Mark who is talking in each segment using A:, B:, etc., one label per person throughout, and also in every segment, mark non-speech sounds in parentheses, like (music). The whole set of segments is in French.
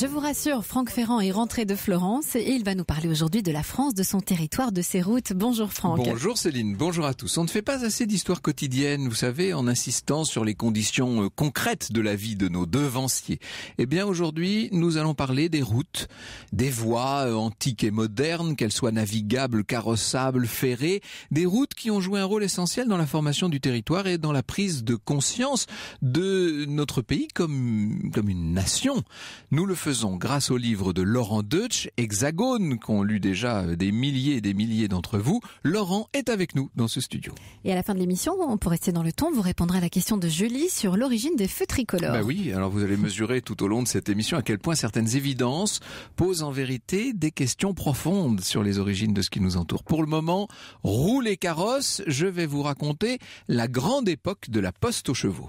A: Je vous rassure, Franck Ferrand est rentré de Florence et il va nous parler aujourd'hui de la France, de son territoire, de ses routes. Bonjour Franck. Bonjour
B: Céline, bonjour à tous. On ne fait pas assez d'histoire quotidienne, vous savez, en insistant sur les conditions euh, concrètes de la vie de nos devanciers. Eh bien aujourd'hui, nous allons parler des routes, des voies euh, antiques et modernes, qu'elles soient navigables, carrossables, ferrées, des routes qui ont joué un rôle essentiel dans la formation du territoire et dans la prise de conscience de notre pays comme, comme une nation. Nous le faisons grâce au livre de Laurent Deutsch, Hexagone, qu'ont lu déjà euh, des milliers et des milliers d'entre vous. Laurent est avec nous dans ce studio.
A: Et à la fin de l'émission, pour rester dans le ton, vous répondrez à la question de Julie sur l'origine des feux tricolores. Bah
B: oui, alors vous allez mesurer tout au long de cette émission à quel point certaines évidences posent en vérité des questions profondes sur les origines de ce qui nous entoure. Pour le moment, roulez carrosse, je vais vous raconter la grande époque de la poste aux chevaux.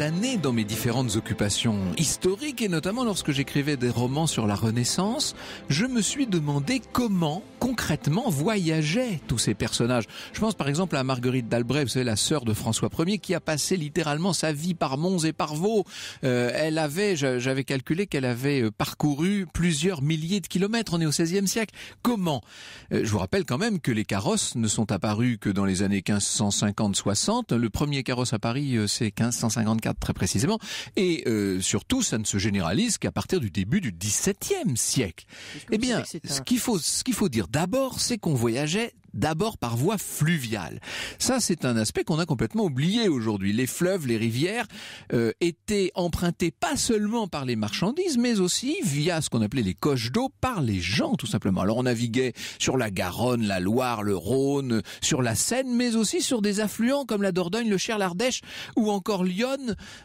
B: années dans mes différentes occupations historiques et notamment lorsque j'écrivais des romans sur la Renaissance, je me suis demandé comment concrètement voyageaient tous ces personnages. Je pense par exemple à Marguerite d'Albret, vous savez, la sœur de François Ier, qui a passé littéralement sa vie par Mons et par Vaux. Euh, elle avait, j'avais calculé qu'elle avait euh, parcouru plusieurs milliers de kilomètres. On est au XVIe siècle. Comment euh, Je vous rappelle quand même que les carrosses ne sont apparus que dans les années 1550-60. Le premier carrosse à Paris, c'est 1554 très précisément. Et euh, surtout, ça ne se généralise qu'à partir du début du XVIIe siècle. Eh bien, ce qu'il faut, ce qu'il faut dire d'abord, c'est qu'on voyageait d'abord par voie fluviale. Ça, c'est un aspect qu'on a complètement oublié aujourd'hui. Les fleuves, les rivières euh, étaient empruntés pas seulement par les marchandises, mais aussi via ce qu'on appelait les coches d'eau par les gens, tout simplement. Alors on naviguait sur la Garonne, la Loire, le Rhône, sur la Seine, mais aussi sur des affluents comme la Dordogne, le Cher, l'Ardèche ou encore Lyon.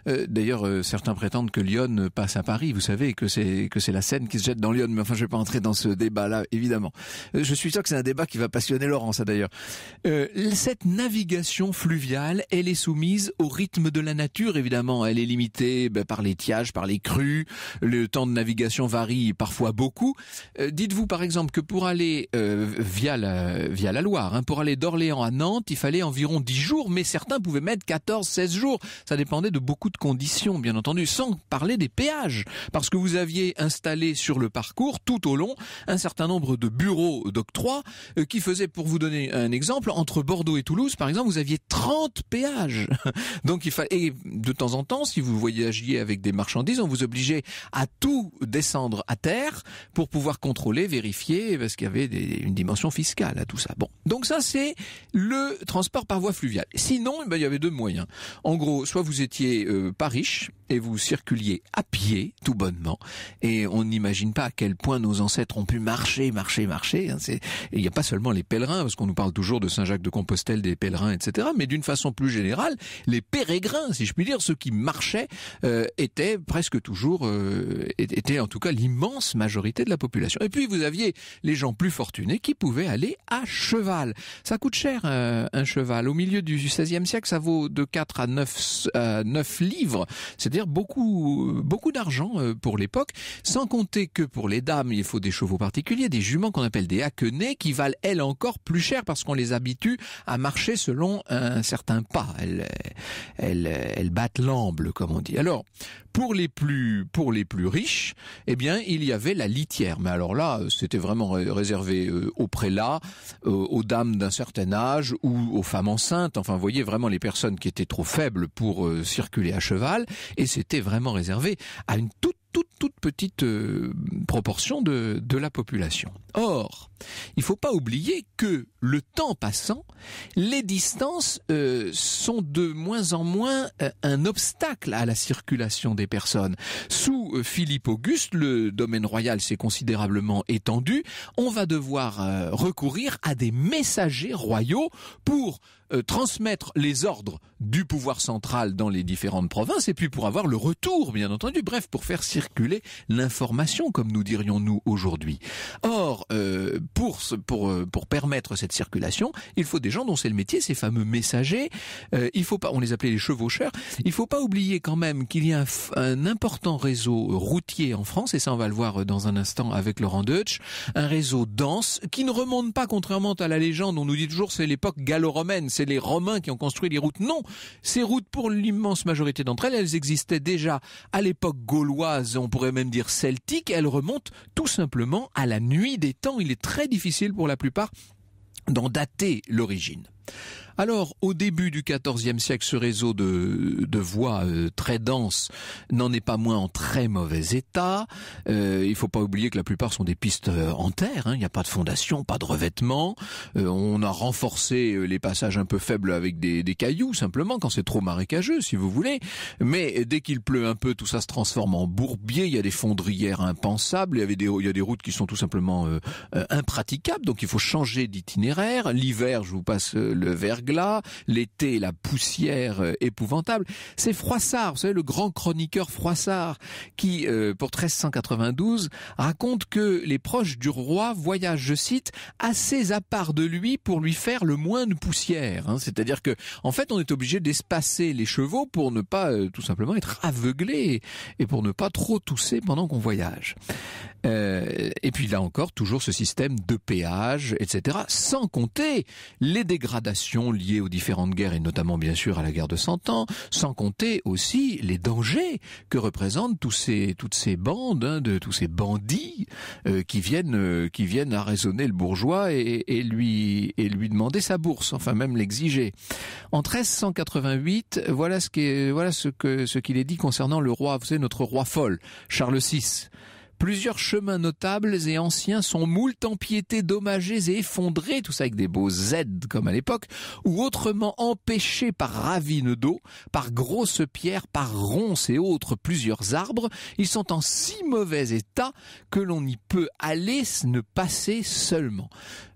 B: Euh, d'ailleurs, euh, certains prétendent que Lyon passe à Paris, vous savez, que c'est que c'est la Seine qui se jette dans Lyon. Mais enfin, je vais pas entrer dans ce débat-là, évidemment. je suis sûr que c'est un débat qui va passionner en ça hein, d'ailleurs. Euh, cette navigation fluviale, elle est soumise au rythme de la nature, évidemment. Elle est limitée ben, par par tiages, par les crues. Le temps de navigation varie parfois beaucoup. Euh, dites-vous, par exemple, que pour aller euh, via, la, via la Loire, hein, pour aller d'Orléans à Nantes, il fallait environ 10 jours, mais certains pouvaient mettre 14, 16 jours. Ça dépendait de beaucoup de conditions, bien entendu, sans parler des péages, parce que vous aviez installé sur le parcours, tout au long, un certain nombre de bureaux d'octroi euh, qui faisaient pour vous donner un exemple, entre Bordeaux et Toulouse, par exemple, vous aviez 30 péages. (laughs) Donc il fallait, de temps en temps, si vous voyagiez avec des marchandises, on vous obligeait à tout descendre à terre pour pouvoir contrôler, vérifier, parce qu'il y avait une dimension fiscale à tout ça. Bon, donc ça c'est le transport par voie fluviale. Sinon, eh ben, il y avait deux moyens. En gros, soit vous étiez euh, pas riche et vous circuliez à pied, tout bonnement. Et on n'imagine pas à quel point nos ancêtres ont pu marcher, marcher, marcher. Hein, il n'y a pas seulement les pèlerins parce qu'on nous parle toujours de Saint-Jacques de Compostelle, des pèlerins, etc. Mais d'une façon plus générale, les pérégrins, si je puis dire, ceux qui marchaient, euh, étaient presque toujours, euh, étaient en tout cas l'immense majorité de la population. Et puis vous aviez les gens plus fortunés qui pouvaient aller à cheval. Ça coûte cher euh, un, cheval. Au milieu du XVIe siècle, ça vaut de 4 à 9, 9 livres, c'est-à-dire beaucoup, beaucoup d'argent pour l'époque, sans compter que pour les dames, il faut des chevaux particuliers, des juments qu'on appelle des haquenets, qui valent elles encore plus cher parce qu'on les habitue à marcher selon un certain pas. Elles, elles, battent l'amble, comme on dit. Alors, pour les plus, pour les plus riches, eh bien, il y avait la litière. Mais alors là, c'était vraiment réservé euh, aux prélats, euh, aux dames d'un certain âge ou aux femmes enceintes. Enfin, vous voyez vraiment les personnes qui étaient trop faibles pour euh, circuler à cheval. Et c'était vraiment réservé à une toute toute petite euh, proportion de, la population. Or, il faut pas oublier que le temps passant, les distances euh, sont de moins en moins euh, un obstacle à la circulation des personnes. Sous Philippe Auguste, le domaine royal s'est considérablement étendu. On va devoir recourir à des messagers royaux pour euh, transmettre les ordres du pouvoir central dans les différentes provinces et puis pour avoir le retour, bien entendu, bref, pour faire circuler l'information, comme nous dirions nous aujourd'hui. Or, euh, pour, pour, euh, pour permettre cette circulation, il faut des gens dont c'est le métier, ces fameux messagers. il faut pas, on les appelait les chevaucheurs. Il faut pas oublier quand même qu'il y a un, un, important réseau routier en France, et ça on va le voir dans un instant avec Laurent Deutsch, un réseau dense qui ne remonte pas, contrairement à la légende, on nous dit toujours c'est l'époque gallo-romaine, c'est les Romains qui ont construit les routes. Non, ces routes, pour l'immense majorité d'entre elles, elles existaient déjà à l'époque gauloise, on pourrait même dire celtique, elles remontent tout simplement à la nuit des temps. Il est très difficile pour la plupart d'en dater l'origine. Alors, au début du XIVe siècle, ce réseau de, voies euh, très dense n'en est pas moins en très mauvais état. Euh, il faut pas oublier que la plupart sont des pistes euh, en terre. Hein. Il n'y a pas de fondation, pas de revêtement. on a renforcé les passages un peu faibles avec des, cailloux, simplement, quand c'est trop marécageux, si vous voulez. Mais dès qu'il pleut un peu, tout ça se transforme en bourbier. Il y a des fondrières impensables. Il y, avait des, il y a des routes qui sont tout simplement impraticables. Donc, il faut changer d'itinéraire. L'hiver, je vous passe le verglas, l'été la poussière euh, épouvantable. C'est Froissart, vous savez, le grand chroniqueur Froissart, qui, euh, pour 1392, raconte que les proches du roi voyagent, je cite, assez à part de lui pour lui faire le moins de poussière. Hein. C'est-à-dire que, en fait, on est obligé d'espacer les chevaux pour ne pas, euh, tout simplement, être aveuglé et pour ne pas trop tousser pendant qu'on voyage. et puis là encore, toujours ce système de péage, etc., sans compter les dégradations liées aux différentes guerres et notamment bien sûr à la guerre de Cent Ans, sans compter aussi les dangers que représentent tous ces, toutes ces bandes, hein, de tous ces bandits euh, qui viennent euh, qui viennent arraisonner le bourgeois et, lui et lui demander sa bourse, enfin même l'exiger. En 1388, voilà ce qui est, voilà ce que ce qu'il est dit concernant le roi, vous savez notre roi folle, Charles VI. Plusieurs chemins notables et anciens sont moult empiétés, dommagés et effondrés, tout ça avec des beaux Z comme à l'époque, ou autrement empêchés par ravines d'eau, par grosses pierres, par ronces et autres plusieurs arbres. Ils sont en si mauvais état que l'on y peut aller, ne passer seulement.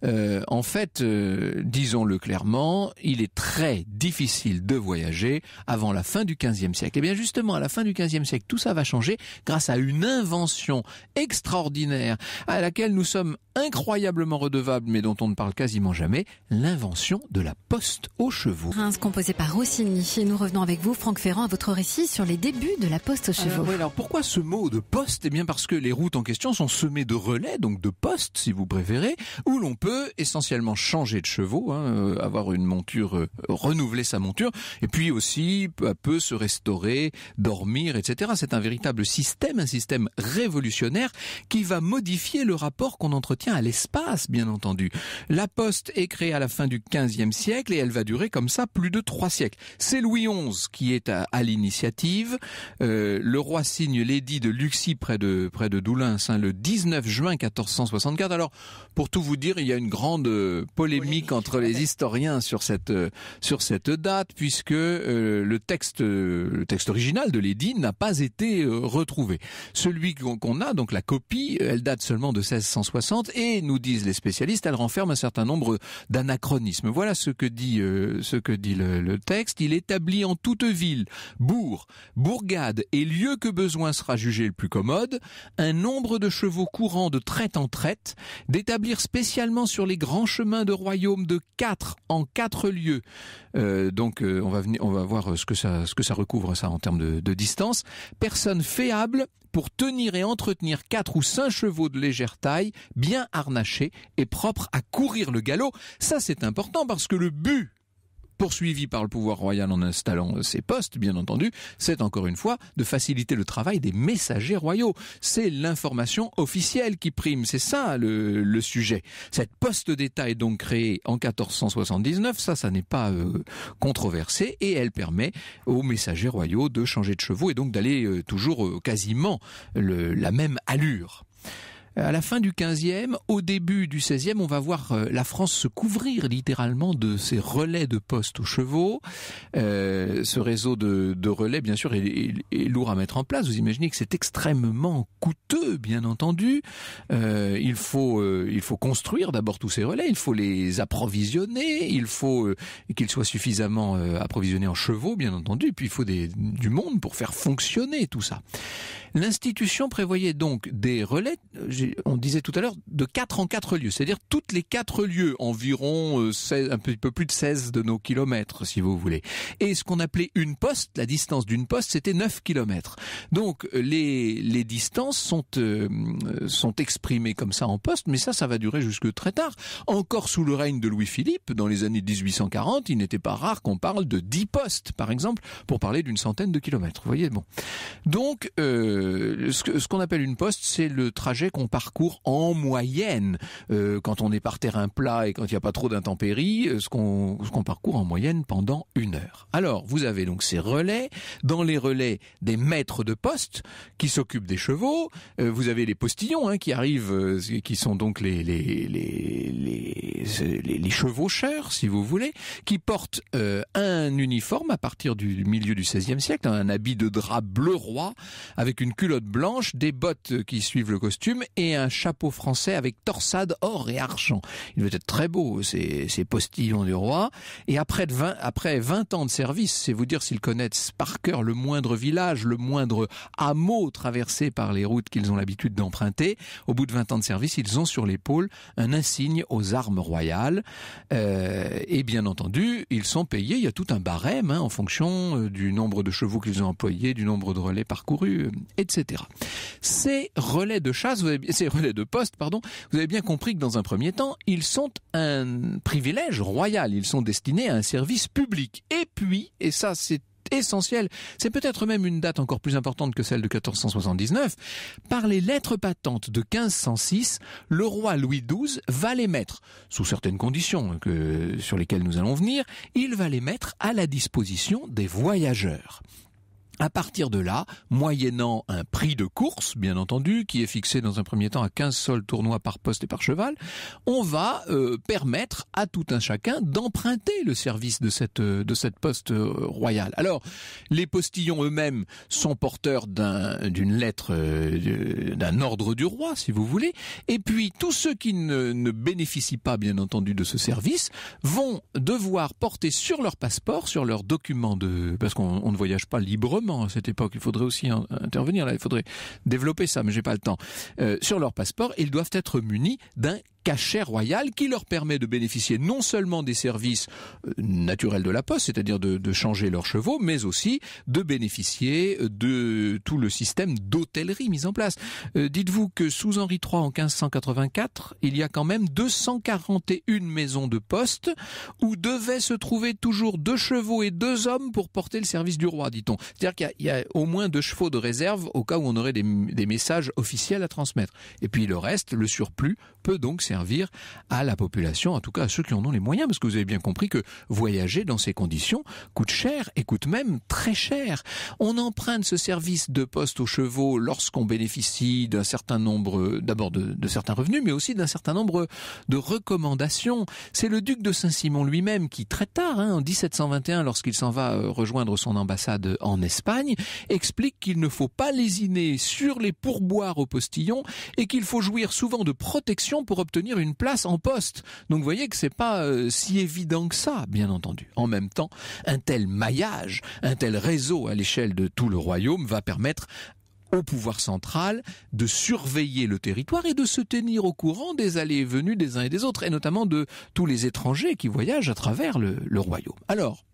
B: Euh, en fait, euh, disons-le clairement, il est très difficile de voyager avant la fin du XVe siècle. Et eh bien justement, à la fin du XVe siècle, tout ça va changer grâce à une invention extraordinaire à laquelle nous sommes incroyablement redevable mais dont on ne parle quasiment jamais, l'invention de la poste aux chevaux.
A: composé par Rossini. Et nous revenons avec vous, Franck Ferrand, à votre récit sur les débuts de la poste aux euh, chevaux.
B: Alors, pourquoi ce mot de poste Eh bien parce que les routes en question sont semées de relais, donc de postes si vous préférez, où l'on peut essentiellement changer de chevaux, hein, euh, avoir une monture, euh, renouveler sa monture, et puis aussi peu à peu se restaurer, dormir, etc. C'est un véritable système, un système révolutionnaire qui va modifier le rapport qu'on entretient à l'espace, bien entendu. La poste est créée à la fin du XVe siècle et elle va durer comme ça plus de trois siècles. C'est Louis XI qui est à, l'initiative. Euh, le roi signe l'édit de Luxy près de, près de Doulins hein, le 19 juin 1464. Alors, pour tout vous dire, il y a une grande euh, polémique entre les historiens sur cette, euh, sur cette date puisque le texte, le texte original de l'édit n'a pas été retrouvé. Celui qu'on a, donc la copie, elle date seulement de 1660 et, nous disent les spécialistes, elle renferme un certain nombre d'anachronismes. Voilà ce que dit, euh, ce que dit le, texte. Il établit en toute ville, bourg, bourgade et lieu que besoin sera jugé le plus commode, un nombre de chevaux courants de traite en traite, d'établir spécialement sur les grands chemins de royaume de quatre en quatre lieux. Euh, donc euh, on va on va voir ce que ça, recouvre ça en termes de, distance. Personne féable, pour tenir et entretenir quatre ou cinq chevaux de légère taille, bien harnachés et propres à courir le galop. Ça, c'est important parce que le but poursuivi par le pouvoir royal en installant euh, ces postes, bien entendu, c'est encore une fois de faciliter le travail des messagers royaux. C'est l'information officielle qui prime, c'est ça le, sujet. Cette poste d'État est donc créée en 1479, ça, ça n'est pas euh, controversé, et elle permet aux messagers royaux de changer de chevaux et donc d'aller euh, toujours quasiment la même allure à la fin du 15e, au début du 16e, on va voir euh, la France se couvrir littéralement de ces relais de postes aux chevaux. Euh, ce réseau de, relais, bien sûr, est, lourd à mettre en place. Vous imaginez que c'est extrêmement coûteux, bien entendu. Euh, il faut il faut construire d'abord tous ces relais, il faut les approvisionner, il faut qu'ils soient suffisamment approvisionnés en chevaux, bien entendu. Puis il faut des, du monde pour faire fonctionner tout ça. L'institution prévoyait donc des relais on disait tout à l'heure, de 4 en 4 lieux. C'est-à-dire toutes les 4 lieux, environ euh, un un peu plus de 16 de nos kilomètres, si vous voulez. Et ce qu'on appelait une poste, la distance d'une poste, c'était 9 kilomètres. Donc euh, les, distances sont, euh, sont exprimées comme ça en poste, mais ça, ça va durer jusque très tard. Encore sous le règne de Louis-Philippe, dans les années 1840, il n'était pas rare qu'on parle de 10 postes, par exemple, pour parler d'une centaine de kilomètres. voyez, bon. Donc, ce qu'on appelle une poste, c'est le trajet qu'on parcours en moyenne, euh, quand on est par terrain plat et quand il n'y a pas trop d'intempéries, euh, ce qu'on parcourt en moyenne pendant une heure. Alors, vous avez donc ces relais. Dans les relais, des maîtres de poste qui s'occupent des chevaux. Euh, vous avez les postillons hein, qui arrivent, qui sont donc les les, les, chevaucheurs, si vous voulez, qui portent un uniforme à partir du milieu du XVIe siècle, un habit de drap bleu roi avec une culotte blanche, des bottes qui suivent le costume et un chapeau français avec torsade or et argent. Il devait être très beau, ces, postillons du roi. Et après 20, après 20 ans de service, c'est vous dire s'ils connaissent par cœur le moindre village, le moindre hameau traversé par les routes qu'ils ont l'habitude d'emprunter. Au bout de 20 ans de service, ils ont sur l'épaule un insigne aux armes royales. Euh, et bien entendu, ils sont payés. Il y a tout un barème hein, en fonction euh, du nombre de chevaux qu'ils ont employés, du nombre de relais parcourus, euh, etc. Ces relais de chasse, avez ces relais de poste, pardon, vous avez bien compris que dans un premier temps, ils sont un privilège royal, ils sont destinés à un service public. Et puis, et ça c'est essentiel, c'est peut-être même une date encore plus importante que celle de 1479, par les lettres patentes de 1506, le roi Louis XII va les mettre, sous certaines conditions sur lesquelles nous allons venir, il va les mettre à la disposition des voyageurs. À partir de là, moyennant un prix de course, bien entendu, qui est fixé dans un premier temps à 15 sols tournois par poste et par cheval, on va euh, permettre à tout un chacun d'emprunter le service de cette euh, de cette poste euh, royale. Alors, les postillons eux-mêmes sont porteurs d'une lettre d'un ordre du roi, si vous voulez, et puis tous ceux qui ne, ne bénéficient pas, bien entendu, de ce service vont devoir porter sur leur passeport, sur leur document de parce qu'on ne voyage pas librement à cette époque. Il faudrait aussi intervenir là. Il faudrait développer ça, mais j'ai pas le temps. Euh, sur leur passeport, ils doivent être munis d'un cachet royal qui leur permet de bénéficier non seulement des services euh, naturels de la poste, c'est-à-dire de, changer leurs chevaux, mais aussi de bénéficier euh, de tout le système d'hôtellerie mis en place. Euh, dites-vous que sous Henri III en 1584, il y a quand même 241 maisons de poste où devaient se trouver toujours deux chevaux et deux hommes pour porter le service du roi, dit-on. C'est-à-dire qu'il y, a au moins deux chevaux de réserve au cas où on aurait des, des messages officiels à transmettre. Et puis le reste, le surplus, peut donc servir servir à la population, en tout cas à ceux qui en ont les moyens, parce que vous avez bien compris que voyager dans ces conditions coûte cher et coûte même très cher. On emprunte ce service de poste aux chevaux lorsqu'on bénéficie d'un certain nombre, d'abord de, certains revenus, mais aussi d'un certain nombre de recommandations. C'est le duc de Saint-Simon lui-même qui, très tard, hein, en 1721, lorsqu'il s'en va euh, rejoindre son ambassade en Espagne, explique qu'il ne faut pas lésiner sur les pourboires aux postillons et qu'il faut jouir souvent de protection pour obtenir une place en poste. Donc vous voyez que c'est pas euh, si évident que ça, bien entendu. En même temps, un tel maillage, un tel réseau à l'échelle de tout le royaume va permettre au pouvoir central de surveiller le territoire et de se tenir au courant des allées et venues des uns et des autres, et notamment de tous les étrangers qui voyagent à travers le royaume. Alors,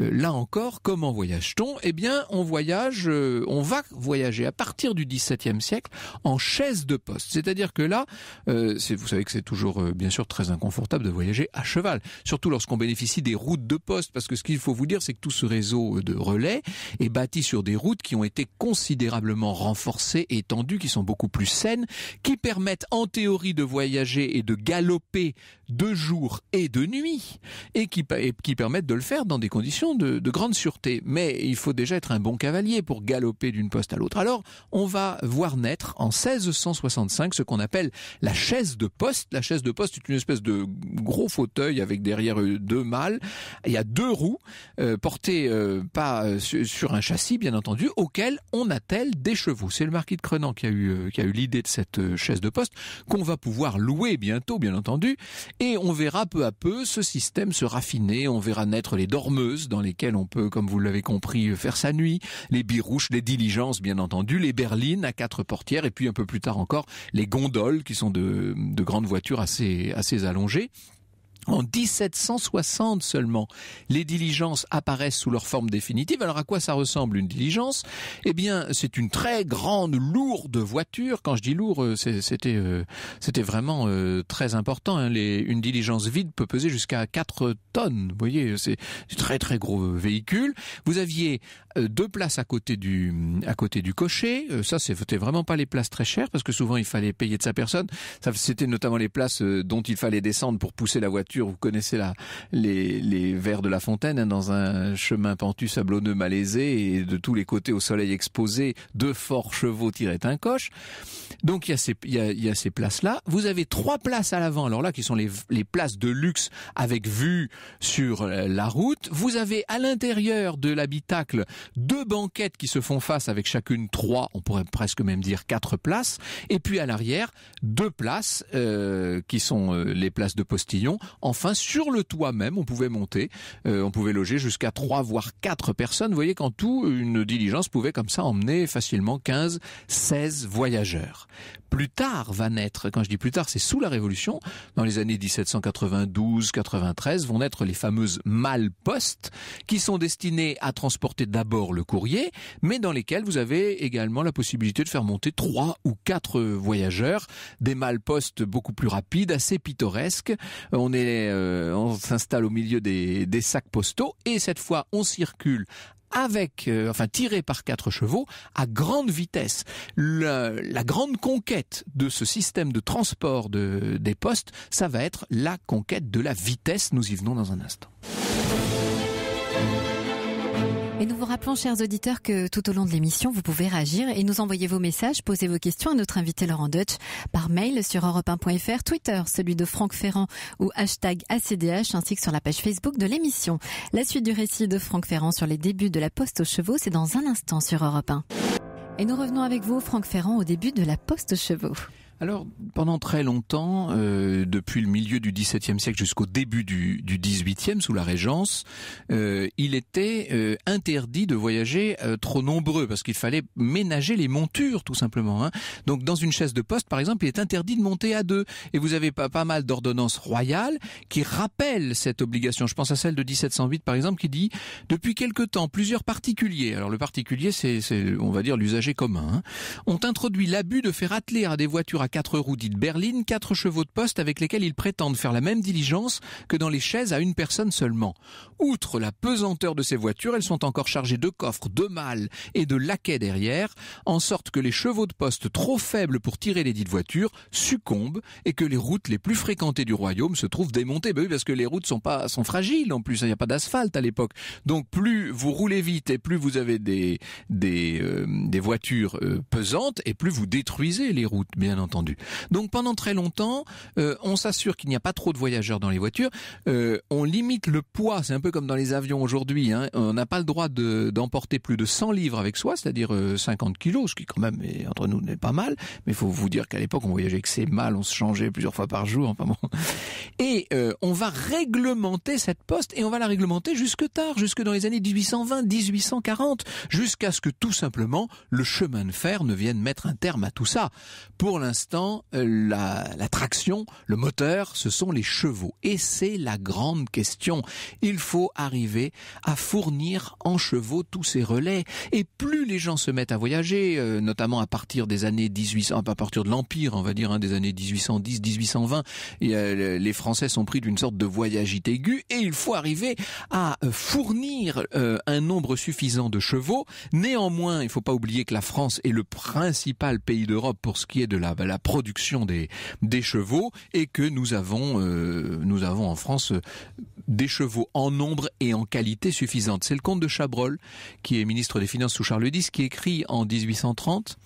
B: euh, là encore, comment voyage-t-on Eh bien, on voyage, euh, on va voyager à partir du XVIIe siècle en chaise de poste. C'est-à-dire que là, euh, vous savez que c'est toujours bien sûr très inconfortable de voyager à cheval, surtout lorsqu'on bénéficie des routes de poste, parce que ce qu'il faut vous dire, c'est que tout ce réseau de relais est bâti sur des routes qui ont été considérablement renforcées et étendues, qui sont beaucoup plus saines, qui permettent en théorie de voyager et de galoper de jour et de nuit, et qui, et qui permettent de le faire dans des conditions de, grande sûreté. Mais il faut déjà être un bon cavalier pour galoper d'une poste à l'autre. Alors, on va voir naître en 1665 ce qu'on appelle la chaise de poste. La chaise de poste est une espèce de gros fauteuil avec derrière deux mâles. Il y a deux roues euh, portées euh, pas euh, sur un châssis, bien entendu, auxquelles on attelle des chevaux. C'est le marquis de Crenan qui a eu, qui a eu l'idée de cette chaise de poste qu'on va pouvoir louer bientôt, bien entendu. Et on verra peu à peu ce système se raffiner. On verra naître les dormants dans lesquelles on peut, comme vous l'avez compris, faire sa nuit, les birouches, les diligences, bien entendu, les berlines à quatre portières, et puis un peu plus tard encore, les gondoles, qui sont de, de grandes voitures assez, assez allongées. En 1760 seulement, les diligences apparaissent sous leur forme définitive. Alors à quoi ça ressemble une diligence Eh bien, c'est une très grande, lourde voiture. Quand je dis lourde, euh, c'était euh, c'était vraiment euh, très important. Hein. une diligence vide peut peser jusqu'à 4 tonnes. Vous voyez, c'est très très gros véhicule. Vous aviez deux places à côté du à côté du cocher. Ça, c'était vraiment pas les places très chères parce que souvent il fallait payer de sa personne. C'était notamment les places dont il fallait descendre pour pousser la voiture vous connaissez la, les, les vers de la fontaine, hein, dans un chemin pentu, sablonneux, malaisé, et de tous les côtés au soleil exposé, deux forts chevaux tiraient un coche. Donc il y a ces, il y a, y a ces places-là. Vous avez trois places à l'avant, alors là, qui sont les, les places de luxe avec vue sur la route. Vous avez à l'intérieur de l'habitacle deux banquettes qui se font face avec chacune trois, on pourrait presque même dire quatre places. Et puis à l'arrière, deux places euh, qui sont euh, les places de postillon Enfin, sur le toit même, on pouvait monter, euh, on pouvait loger jusqu'à trois voire quatre personnes. Vous voyez qu'en tout, une diligence pouvait comme ça emmener facilement 15, 16 voyageurs. Plus tard va naître, quand je dis plus tard, c'est sous la Révolution, dans les années 1792-93, vont naître les fameuses malles-postes qui sont destinées à transporter d'abord le courrier, mais dans lesquelles vous avez également la possibilité de faire monter trois ou quatre voyageurs, des malles-postes beaucoup plus rapides, assez pittoresques. On est euh, on s'installe au milieu des, sacs postaux et cette fois on circule avec, euh, enfin tiré par quatre chevaux, à grande vitesse. la grande conquête de ce système de transport des postes, ça va être la conquête de la vitesse. Nous y venons dans un instant.
A: Et nous vous rappelons, chers auditeurs, que tout au long de l'émission, vous pouvez réagir et nous envoyer vos messages, poser vos questions à notre invité Laurent Deutsch par mail sur europe1.fr, Twitter, celui de Franck Ferrand ou hashtag ACDH, ainsi que sur la page Facebook de l'émission. La suite du récit de Franck Ferrand sur les débuts de la poste aux chevaux, c'est dans un instant sur Europe 1. Et nous revenons avec vous, Franck Ferrand, au début de la poste aux chevaux.
B: Alors, pendant très longtemps, euh, depuis le milieu du XVIIe siècle jusqu'au début du, du XVIIIe, sous la Régence, euh, il était euh, interdit de voyager trop nombreux parce qu'il fallait ménager les montures, tout simplement. Hein. Donc, dans une chaise de poste, par exemple, il est interdit de monter à deux. Et vous avez pas, pas mal d'ordonnances royales qui rappellent cette obligation. Je pense à celle de 1708, par exemple, qui dit depuis quelque temps, plusieurs particuliers. Alors, le particulier, c'est, on va dire, l'usager commun. Hein, ont introduit l'abus de faire atteler à des voitures à quatre roues dites berline, quatre chevaux de poste avec lesquels ils prétendent faire la même diligence que dans les chaises à une personne seulement. Outre la pesanteur de ces voitures, elles sont encore chargées de coffres, de malles et de laquais derrière, en sorte que les chevaux de poste trop faibles pour tirer les dites voitures succombent et que les routes les plus fréquentées du royaume se trouvent démontées. Bah oui, parce que les routes sont pas sont fragiles en plus, il n'y a pas d'asphalte à l'époque. Donc plus vous roulez vite et plus vous avez des des, euh, des voitures euh, pesantes et plus vous détruisez les routes, bien entendu. Donc pendant très longtemps, euh, on s'assure qu'il n'y a pas trop de voyageurs dans les voitures. Euh, on limite le poids, c'est un peu comme dans les avions aujourd'hui. Hein. On n'a pas le droit d'emporter plus de 100 livres avec soi, c'est-à-dire 50 euh, kilos, ce qui quand même entre nous n'est pas mal. Mais il faut vous dire qu'à l'époque on voyageait que c'est mal, on se changeait plusieurs fois par jour. Enfin bon. Et on va réglementer cette poste et on va la réglementer jusque tard, jusque dans les années 1820, 1840, jusqu'à ce que tout simplement le chemin de fer ne vienne mettre un terme à tout ça. Pour l'instant euh, la, traction, le moteur, ce sont les chevaux. Et c'est la grande question. Il faut arriver à fournir en chevaux tous ces relais. Et plus les gens se mettent à voyager, euh, notamment à partir des années 1800, à partir de l'Empire, on va dire, hein, des années 1810, 1820, euh, les Français sont pris d'une sorte de voyagite aiguë. Et il faut arriver à fournir un nombre suffisant de chevaux. Néanmoins, il ne faut pas oublier que la France est le principal pays d'Europe pour ce qui est de la la production des, chevaux et que nous avons, euh, nous avons en France euh, des chevaux en nombre et en qualité suffisante. C'est le comte de Chabrol, qui est ministre des Finances sous Charles X, qui écrit en 1830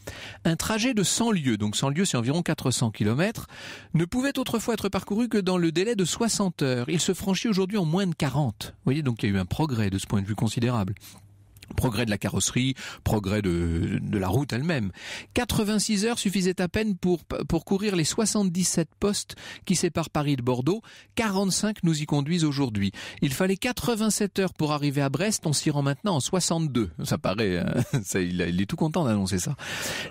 B: Un trajet de 100 lieues, donc 100 lieues c'est environ 400 km, ne pouvait autrefois être parcouru que dans le délai de 60 heures. Il se franchit aujourd'hui en moins de 40. Vous voyez, donc il y a eu un progrès de ce point de vue considérable. Progrès de la carrosserie, progrès de, la route elle-même. 86 heures suffisaient à peine pour, pour courir les 77 postes qui séparent Paris de Bordeaux. 45 nous y conduisent aujourd'hui. Il fallait 87 heures pour arriver à Brest. On s'y rend maintenant en 62. Ça paraît, euh, (laughs) il, est tout content d'annoncer ça.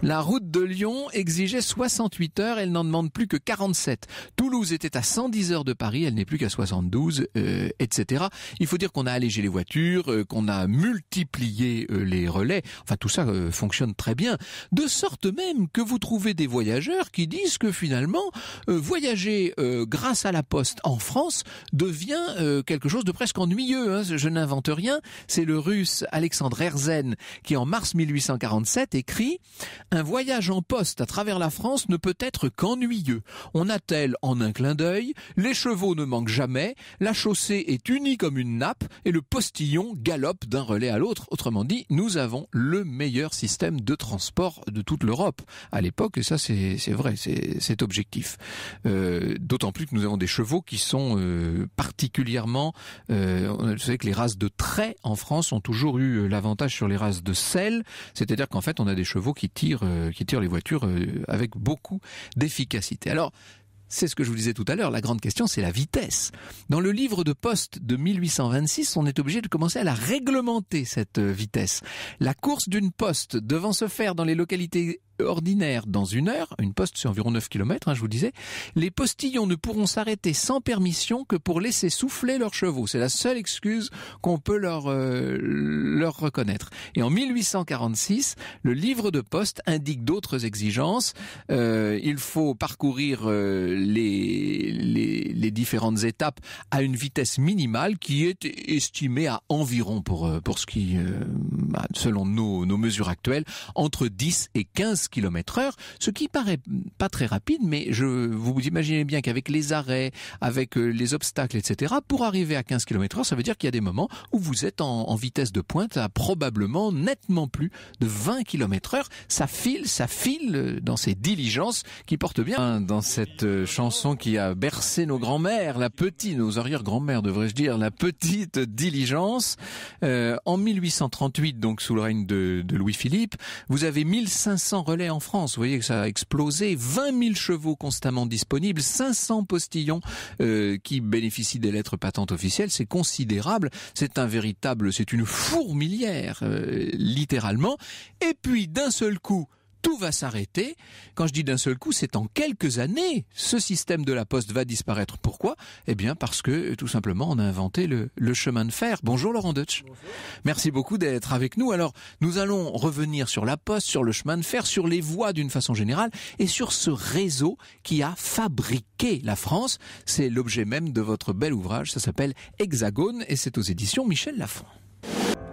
B: La route de Lyon exigeait 68 heures. Elle n'en demande plus que 47. Toulouse était à 110 heures de Paris. Elle n'est plus qu'à 72, euh, etc. Il faut dire qu'on a allégé les voitures, euh, qu'on a multiplié euh, les relais. Enfin, tout ça euh, fonctionne très bien. De sorte même que vous trouvez des voyageurs qui disent que finalement, euh, voyager grâce à la poste en France devient quelque chose de presque ennuyeux. Hein. Je n'invente rien. C'est le russe Alexandre Herzen qui, en mars 1847, écrit Un voyage en poste à travers la France ne peut être qu'ennuyeux. On attelle en un clin d'œil, les chevaux ne manquent jamais, la chaussée est unie comme une nappe et le postillon galope d'un relais à l'autre. Autrement dit, nous avons le meilleur système de transport de toute l'Europe à l'époque, et ça c'est vrai, c'est objectif. Euh, d'autant plus que nous avons des chevaux qui sont euh, particulièrement... Euh, vous savez que les races de trait en France ont toujours eu euh, l'avantage sur les races de sel, c'est-à-dire qu'en fait on a des chevaux qui tirent, qui tirent les voitures avec beaucoup d'efficacité. Alors c'est ce que je vous disais tout à l'heure, la grande question c'est la vitesse. Dans le livre de poste de 1826, on est obligé de commencer à la réglementer cette euh, vitesse. La course d'une poste devant se faire dans les localités ordinaire dans une heure, une poste c'est environ 9 km, hein, je vous disais, les postillons ne pourront s'arrêter sans permission que pour laisser souffler leurs chevaux. C'est la seule excuse qu'on peut leur, euh, leur reconnaître. Et en 1846, le livre de poste indique d'autres exigences. Euh, il faut parcourir euh, les, les, différentes étapes à une vitesse minimale qui est estimée à environ, pour, pour ce qui, bah, selon nos, nos mesures actuelles, entre 10 et 15 15 km heure, ce qui paraît pas très rapide, mais je, vous imaginez bien qu'avec les arrêts, avec euh, les obstacles, etc., pour arriver à 15 km heure, ça veut dire qu'il y a des moments où vous êtes en, vitesse de pointe à probablement nettement plus de 20 km heure. Ça file, ça file euh, dans ces diligences qui portent bien dans cette euh, chanson qui a bercé nos grands-mères, la petite, nos arrière grand mères devrais-je dire, la petite diligence. en 1838, donc sous le règne de, de Louis-Philippe, vous avez 1500 en France. Vous voyez que ça a explosé. 20 000 chevaux constamment disponibles, 500 postillons euh, qui bénéficient des lettres patentes officielles. C'est considérable. C'est un véritable, c'est une fourmilière, euh, littéralement. Et puis d'un seul coup, tout va s'arrêter. Quand je dis d'un seul coup, c'est en quelques années, ce système de la poste va disparaître. Pourquoi Eh bien parce que euh, tout simplement on a inventé le, chemin de fer. Bonjour Laurent Deutsch. Merci beaucoup d'être avec nous. Alors nous allons revenir sur la poste, sur le chemin de fer, sur les voies d'une façon générale et sur ce réseau qui a fabriqué la France. C'est l'objet même de votre bel ouvrage, ça s'appelle Hexagone et c'est aux éditions Michel Lafon.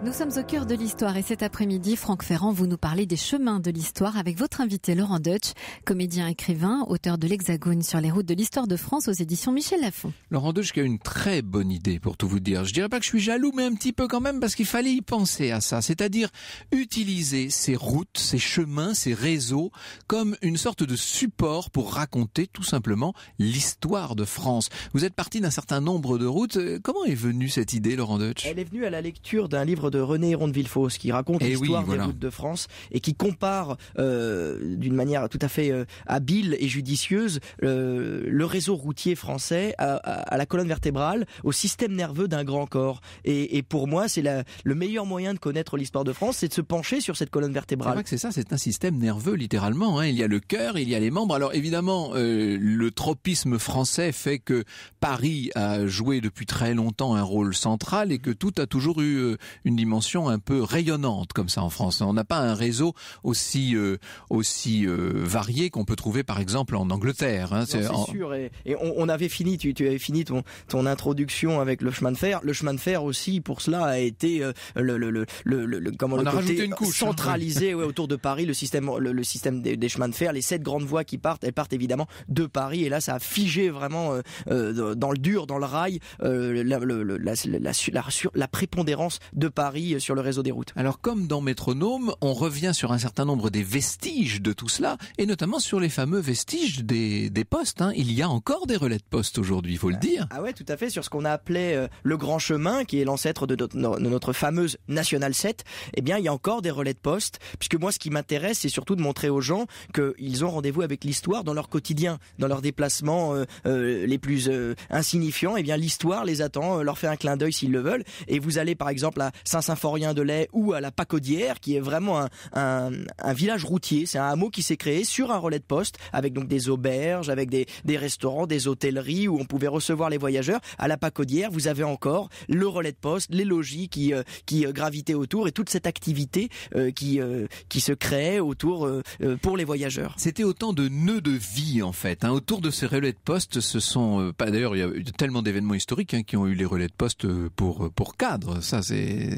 A: Nous sommes au cœur de l'histoire et cet après-midi, Franck Ferrand, vous nous parlez des chemins de l'histoire avec votre invité Laurent Deutsch, comédien écrivain, auteur de l'Hexagone sur les routes de l'histoire de France aux éditions Michel Lafon.
B: Laurent Deutsch qui a une très bonne idée pour tout vous dire. Je dirais pas que je suis jaloux, mais un petit peu quand même parce qu'il fallait y penser à ça. C'est-à-dire utiliser ces routes, ces chemins, ces réseaux comme une sorte de support pour raconter tout simplement l'histoire de France. Vous êtes parti d'un certain nombre de routes. Euh, comment est venue cette idée, Laurent Deutsch?
C: Elle est venue à la lecture d'un livre de René Héron de qui raconte eh l'histoire des routes de France et qui compare euh, d'une manière tout à fait euh, habile et judicieuse euh, le réseau routier français à, la colonne vertébrale, au système nerveux d'un grand corps. Et, pour moi, c'est le meilleur moyen de connaître l'histoire de France, c'est de se pencher sur cette colonne vertébrale. C'est vrai que c'est ça, c'est un système nerveux littéralement. Hein. Il y a le
B: cœur, il y a les membres. Alors évidemment, le tropisme français fait que Paris a joué depuis très longtemps un rôle central et que tout a toujours eu une dimension un peu rayonnante comme ça en France. On n'a pas un réseau aussi euh, aussi euh, varié qu'on peut trouver par exemple en Angleterre. Hein. C'est
C: sûr. Et, on, on, avait fini, tu, tu avais fini ton, ton introduction avec le chemin de fer. Le chemin de fer aussi pour cela a été euh, le, le, le, le, comment on a une couche, hein. centralisé (laughs) autour de Paris, le système le, système des, chemins de fer, les sept grandes voies qui partent, elles partent évidemment de Paris. Et là, ça a figé vraiment dans le dur, dans le rail, la, la, la, la prépondérance de Paris euh, sur le réseau des routes.
B: Alors comme dans Métronome, on revient sur un certain nombre des vestiges de tout cela, et notamment sur les fameux vestiges des, des postes. Hein. Il y a encore des relais de poste aujourd'hui, faut le ah.
C: dire. Ah ouais, tout à fait, sur ce qu'on a appelé euh, le Grand Chemin, qui est l'ancêtre de notre, fameuse National 7, eh bien il y a encore des relais de poste, puisque moi ce qui m'intéresse, c'est surtout de montrer aux gens qu'ils ont rendez-vous avec l'histoire dans leur quotidien, dans leurs déplacements euh, les plus insignifiants, eh bien l'histoire les attend, leur fait un clin d'œil s'ils le veulent, et vous allez par exemple à, Saint-Symphorien de Lay ou à la Pacodière, qui est vraiment un, village routier. C'est un hameau qui s'est créé sur un relais de poste, avec donc des auberges, avec des, restaurants, des hôtelleries où on pouvait recevoir les voyageurs. À la Pacodière, vous avez encore le relais de poste, les logis qui, euh, qui euh, gravitaient autour et toute cette activité euh, qui, qui se créait autour pour les voyageurs. C'était
B: autant de nœuds de vie en fait. Hein. Autour de ces relais de poste, ce sont pas d'ailleurs il y a eu tellement d'événements historiques hein, qui ont eu les relais de poste pour pour cadre. Ça c'est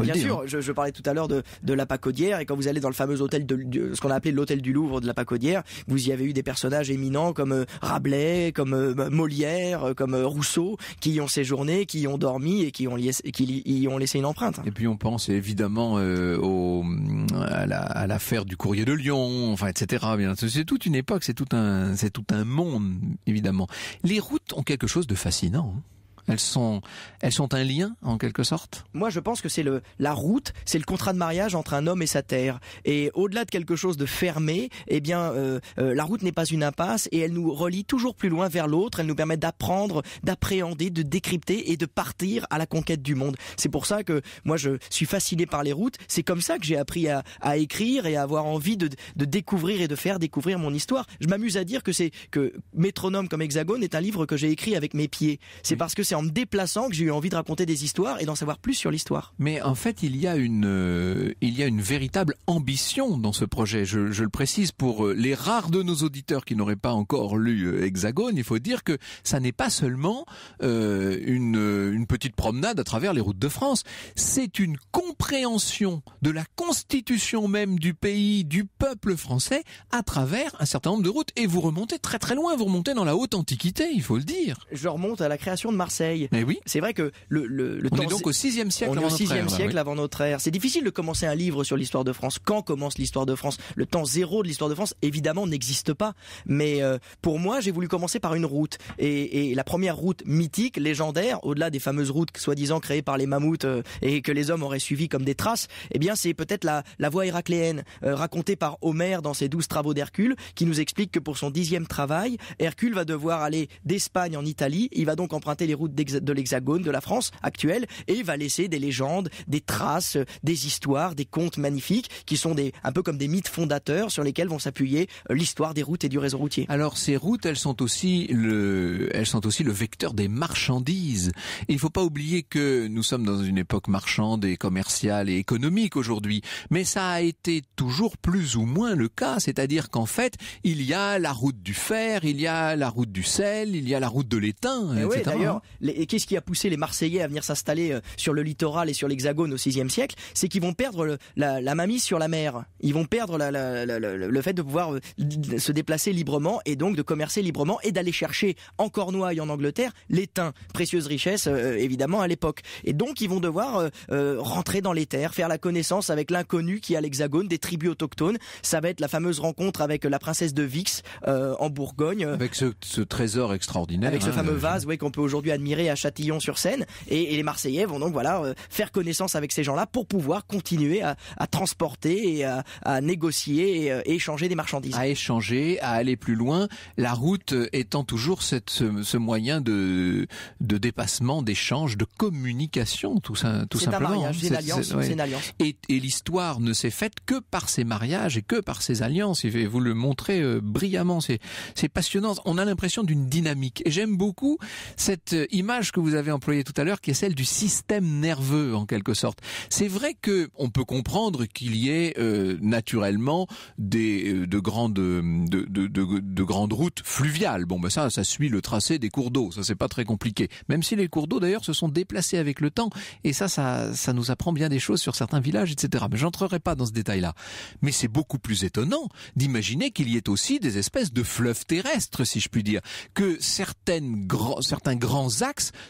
B: bien sûr.
C: Je, parlais tout à l'heure de, la Pacodière et quand vous allez dans le fameux hôtel de, ce qu'on a appelé l'hôtel du Louvre de la Pacodière, vous y avez eu des personnages éminents comme euh, Rabelais, comme euh, bah, Molière, euh, comme Rousseau, qui y ont séjourné, qui y ont dormi et qui, ont qui y ont laissé une empreinte. Et puis on pense
B: évidemment à, l'affaire du courrier de Lyon, enfin etc. C'est toute une époque, c'est tout un, c'est tout un monde évidemment. Les routes ont quelque chose de fascinant. Hein. Elles sont, elles sont un lien en quelque sorte.
C: Moi, je pense que c'est le la route, c'est le contrat de mariage entre un homme et sa terre. Et au-delà de quelque chose de fermé, eh bien, euh, euh, la route n'est pas une impasse et elle nous relie toujours plus loin vers l'autre. Elle nous permet d'apprendre, d'appréhender, de décrypter et de partir à la conquête du monde. C'est pour ça que moi, je suis fasciné par les routes. C'est comme ça que j'ai appris à, écrire et à avoir envie de, découvrir et de faire découvrir mon histoire. Je m'amuse à dire que c'est que métronome comme hexagone est un livre que j'ai écrit avec mes pieds. C'est parce que c'est en me déplaçant que j'ai eu envie de raconter des histoires et d'en savoir plus sur l'histoire.
B: Mais en fait, il y a une, euh, il y a une véritable ambition dans ce projet. Je, le précise pour euh, les rares de nos auditeurs qui n'auraient pas encore lu euh, Hexagone, il faut dire que ça n'est pas seulement une, une petite promenade à travers les routes de France. C'est une compréhension de la constitution même du pays, du peuple français, à travers un certain nombre de routes. Et vous remontez très très loin, vous remontez dans la haute antiquité, il faut le
C: dire. Je remonte à la création de Marseille mais oui. C'est vrai que le, on temps. Est donc au 6e siècle avant notre ère, siècle avant notre ère. C'est difficile de commencer un livre sur l'histoire de France. Quand commence l'histoire de France Le temps zéro de l'histoire de France, évidemment, n'existe pas. Mais euh, pour moi, j'ai voulu commencer par une route. Et, la première route mythique, légendaire, au-delà des fameuses routes soi-disant créées par les mammouths euh, et que les hommes auraient suivies comme des traces, eh bien, c'est peut-être la, voie héracléenne, euh, racontée par Homère dans ses douze travaux d'Hercule, qui nous explique que pour son dixième travail, Hercule va devoir aller d'Espagne en Italie. Il va donc emprunter les routes de l'Hexagone, de la France actuelle, et va laisser des légendes, des traces, des histoires, des contes magnifiques qui sont des, un peu comme des mythes fondateurs sur lesquels vont s'appuyer euh, l'histoire des routes et du réseau routier. Alors ces routes, elles sont aussi le, elles sont aussi le vecteur
B: des marchandises. il ne faut pas oublier que nous sommes dans une époque marchande et commerciale et économique aujourd'hui, mais ça a été toujours plus ou moins le cas, c'est-à-dire qu'en fait,
C: il y a la route du fer, il y a la route du sel, il y a la route de l'étain, eh etc. Et qu'est-ce qui a poussé les Marseillais à venir s'installer euh, sur le littoral et sur l'Hexagone au VIe siècle C'est qu'ils vont perdre la, mamie sur la mer. Ils vont perdre le fait de pouvoir euh, se déplacer librement et donc de commercer librement et d'aller chercher en Cornouailles, en Angleterre, l'étain, précieuse richesse euh, évidemment à l'époque. Et donc ils vont devoir rentrer dans les terres, faire la connaissance avec l'inconnu qui est à l'Hexagone, des tribus autochtones. Ça va être la fameuse rencontre avec la princesse de Vix en Bourgogne.
B: Avec ce, trésor extraordinaire. Avec ce hein, fameux vase
C: qu'on peut aujourd'hui admirer à Châtillon-sur-Seine. Et, les Marseillais vont donc voilà euh, faire connaissance avec ces gens-là pour pouvoir continuer à, transporter et à, négocier euh, et, échanger des marchandises. À
B: échanger, à aller plus loin, la route étant toujours ce, moyen de, de dépassement, d'échange, de communication, tout, ça, tout simplement. Un mariage, hein. c'est une alliance. c'est Une alliance. Et, l'histoire ne s'est faite que par ces mariages et que par ces alliances. vous le montrez euh, brillamment. C'est passionnant. On a l'impression d'une dynamique. Et j'aime beaucoup cette image que vous avez employée tout à l'heure, qui est celle du système nerveux en quelque sorte. C'est vrai que on peut comprendre qu'il y ait euh, naturellement des euh, de grandes euh, de, grandes routes fluviales. Bon, ben ça, ça suit le tracé des cours d'eau. Ça, c'est pas très compliqué. Même si les cours d'eau d'ailleurs se sont déplacés avec le temps, et ça, ça, nous apprend bien des choses sur certains villages, etc. Mais j'entrerai pas dans ce détail-là. Mais c'est beaucoup plus étonnant d'imaginer qu'il y ait aussi des espèces de fleuves terrestres, si je puis dire, que certaines grands certains grands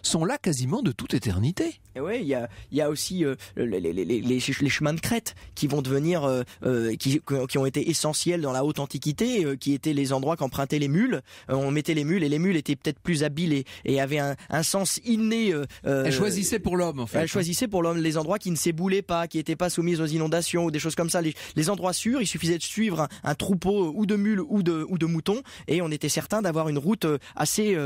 B: sont là quasiment de toute éternité.
C: Et ouais, il y a, aussi euh, les, les, chemins de crête qui vont devenir, euh, euh, qui, ont été essentiels dans la haute antiquité, qui étaient les endroits qu'empruntaient les mules. on mettait les mules et les mules étaient peut-être plus habiles et, avaient un, sens inné. elles choisissaient pour l'homme, en fait. Elles choisissaient pour l'homme les endroits qui ne s'éboulaient pas, qui n'étaient pas soumises aux inondations ou des choses comme ça. Les, endroits sûrs, il suffisait de suivre un, troupeau ou de mules ou de, ou de moutons et on était certain d'avoir une route assez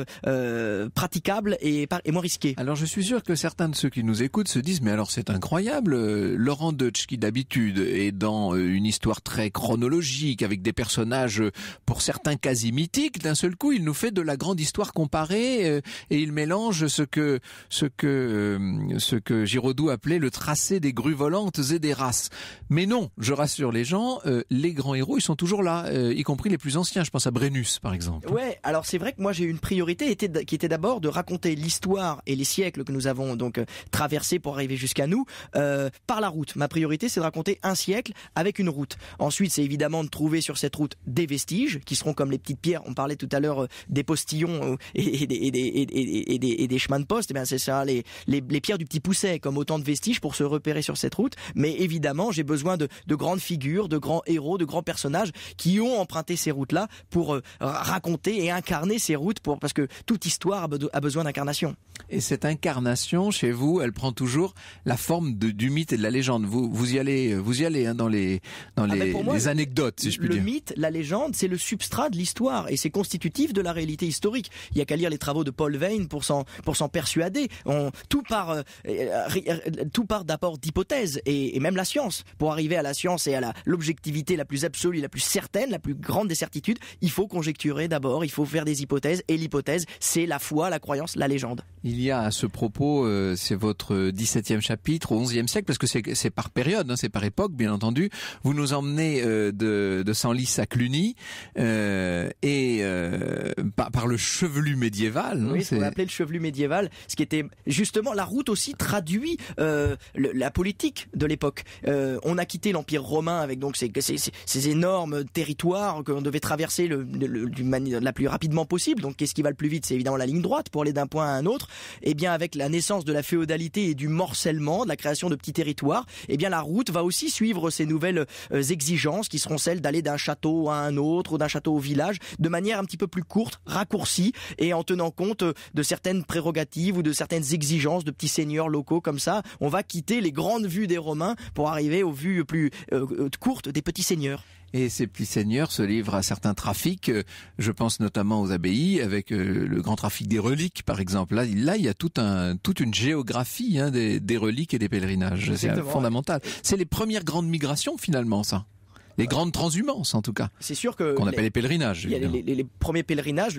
C: praticable et, et, moins risqué. Alors je suis sûr que certains de ceux qui nous écoutent se disent mais alors c'est incroyable, euh,
B: Laurent Deutsch qui d'habitude est dans euh, une histoire très chronologique avec des personnages euh, pour certains quasi mythiques, d'un seul coup il nous fait de la grande histoire comparée et il mélange ce que ce que ce que Giraudoux appelait le tracé des grues volantes et des races. Mais non, je rassure les gens, les grands héros ils sont toujours là, y compris les plus anciens. Je pense à Brennus par exemple.
C: Ouais, alors c'est vrai que moi j'ai une priorité qui était d'abord de raconter l'histoire et les siècles que nous avons donc euh, traversés pour arriver jusqu'à nous euh, par la route. Ma priorité, c'est de raconter un siècle avec une route. Ensuite, c'est évidemment de trouver sur cette route des vestiges qui seront comme les petites pierres. On parlait tout à l'heure euh, des postillons et, des, chemins de poste. Et eh bien, c'est ça, les, les, pierres du petit pousset, comme autant de vestiges pour se repérer sur cette route. Mais évidemment, j'ai besoin de, grandes figures, de grands héros, de grands personnages qui ont emprunté ces routes-là pour raconter et incarner ces routes pour, parce que toute histoire a besoin d'un
B: incarnation. Et cette incarnation, chez vous, elle prend toujours la forme du mythe et de la légende.
C: Vous, vous y allez, vous y allez hein, dans les, dans ah, ben, les, anecdotes, si je puis dire. Le mythe, la légende, c'est le substrat de l'histoire et c'est constitutif de la réalité historique. Il n'y a qu'à lire les travaux de Paul Vane pour s'en pour s'en persuader. On, tout part euh, euh, euh, tout part d'apport d'hypothèses et, même la science. Pour arriver à la science et à l'objectivité la, la plus absolue, la plus certaine, la plus grande des certitudes, il faut conjecturer d'abord, il faut faire des hypothèses et l'hypothèse, c'est la foi, la croyance, la légende.
B: Il y a à ce propos, euh, c'est votre 17e chapitre au 11e siècle, parce que c'est par période, hein, c'est par époque, bien entendu. Vous nous emmenez euh, de, saint Senlis à Cluny,
C: euh, et par, par, le chevelu médiéval. Oui, c'est appelé le chevelu médiéval, ce qui était justement la route aussi traduit la politique de l'époque. on a quitté l'Empire romain avec donc ces, énormes territoires qu'on devait traverser le, la plus rapidement possible. Donc qu'est-ce qui va le plus vite C'est évidemment la ligne droite pour aller d'un point à un autre, et eh bien avec la naissance de la féodalité et du morcellement, de la création de petits territoires, et eh bien la route va aussi suivre ces nouvelles euh, exigences qui seront celles d'aller d'un château à un autre ou d'un château au village de manière un petit peu plus courte, raccourcie et en tenant compte euh, de certaines prérogatives ou de certaines exigences de petits seigneurs locaux comme ça, on va quitter les grandes vues des Romains pour arriver aux vues plus euh, courtes des petits seigneurs et ces petits seigneurs se livrent à certains
B: trafics. Euh, je pense notamment aux abbayes, avec euh, le grand trafic des reliques, par exemple. Là, là il y a toute une géographie hein, des reliques et des pèlerinages. C'est fondamental. C'est les premières grandes migrations, finalement, ça. Les grandes transhumances, en tout cas.
C: C'est sûr que. Qu'on appelle les, pèlerinages. les, premiers pèlerinages,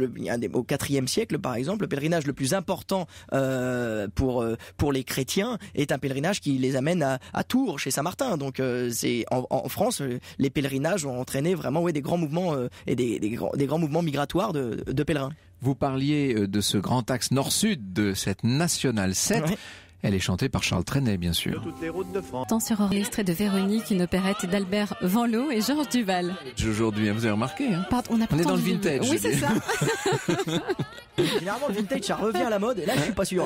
C: au IVe siècle, par exemple, le pèlerinage le plus important euh, pour euh, pour les chrétiens est un pèlerinage qui les amène à, Tours, chez Saint-Martin. Donc, euh, c'est en, France, les pèlerinages ont entraîné vraiment des grands mouvements et des, grands, mouvements migratoires de, pèlerins. Vous parliez de ce grand axe nord-sud,
B: de cette nationale 7. Elle est chantée par Charles Trenet, bien sûr.
A: Tant sur de Véronique, une opérette d'Albert Vanloo et Georges Duval.
B: Aujourd'hui, hein, vous avez remarqué. Hein.
C: on, est dans le vintage. Oui, c'est ça. (laughs) Généralement, le vintage, ça revient à la mode. Et là, je suis pas sûr.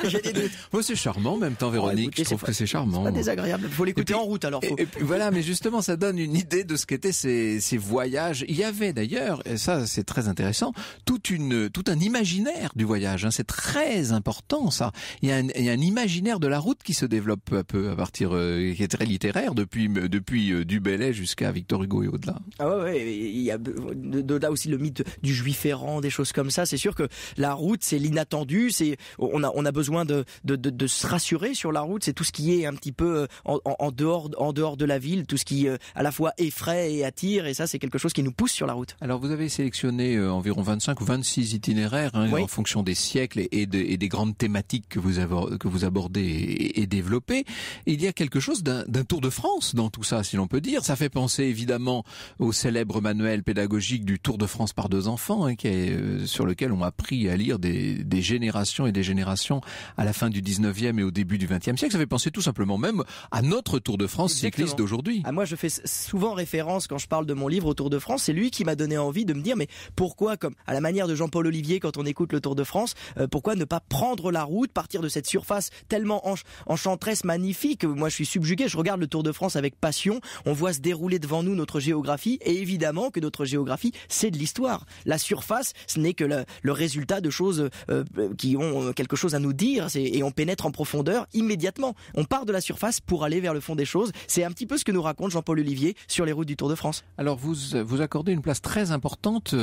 B: (laughs) Moi, c'est charmant en même temps, Véronique. je trouve que c'est charmant. pas
C: désagréable. il Faut l'écouter en route, alors. Et,
B: voilà, mais justement, ça donne une idée de ce qu'étaient ces, ces voyages. Il y avait d'ailleurs, et ça, c'est très intéressant, toute une, tout un imaginaire du voyage. Hein. C'est très important, ça. Il y a un, il y a imaginaire de la route qui se développe peu à peu à partir, euh, qui est très littéraire depuis euh, depuis euh, du jusqu'à Victor Hugo et au-delà.
C: Ah ouais, il y a de, là aussi le mythe du juif errant, des choses comme ça. C'est sûr que la route, c'est l'inattendu, c'est on a on a besoin de de, se rassurer sur la route. C'est tout ce qui est un petit peu en, dehors en dehors de la ville, tout ce qui à la fois effraie et attire. Et ça, c'est quelque chose qui nous pousse sur la route.
B: Alors vous avez sélectionné environ 25 ou 26 itinéraires hein, en fonction des siècles et, des grandes thématiques que vous avez vous aborder et, développer il y a quelque chose d'un tour de France dans tout ça, si l'on peut dire. Ça fait penser évidemment au célèbre manuel pédagogique du Tour de France par deux enfants, hein, qui est, euh, sur lequel on a appris à lire des, générations et des générations à la fin du 19e et au début du 20e siècle. Ça fait penser tout simplement même à notre Tour de France cycliste d'aujourd'hui.
C: à ah, moi, je fais souvent référence quand je parle de mon livre au Tour de France. C'est lui qui m'a donné envie de me dire, mais pourquoi, comme à la manière de Jean-Paul Olivier quand on écoute le Tour de France, euh, pourquoi ne pas prendre la route, partir de cette surface tellement enchanteresse, magnifique. Euh, moi, je suis subjugué. Je regarde le Tour de France avec passion. On voit se dérouler devant nous notre géographie. Et évidemment que notre géographie, c'est de l'histoire. La surface, ce n'est que le, résultat de choses euh, euh, qui ont quelque chose à nous dire. Et on pénètre en profondeur immédiatement. On part de la surface pour aller vers le fond des choses. C'est un petit peu ce que nous raconte Jean-Paul Olivier sur les routes du Tour de France. Alors, vous, vous accordez une place
B: très importante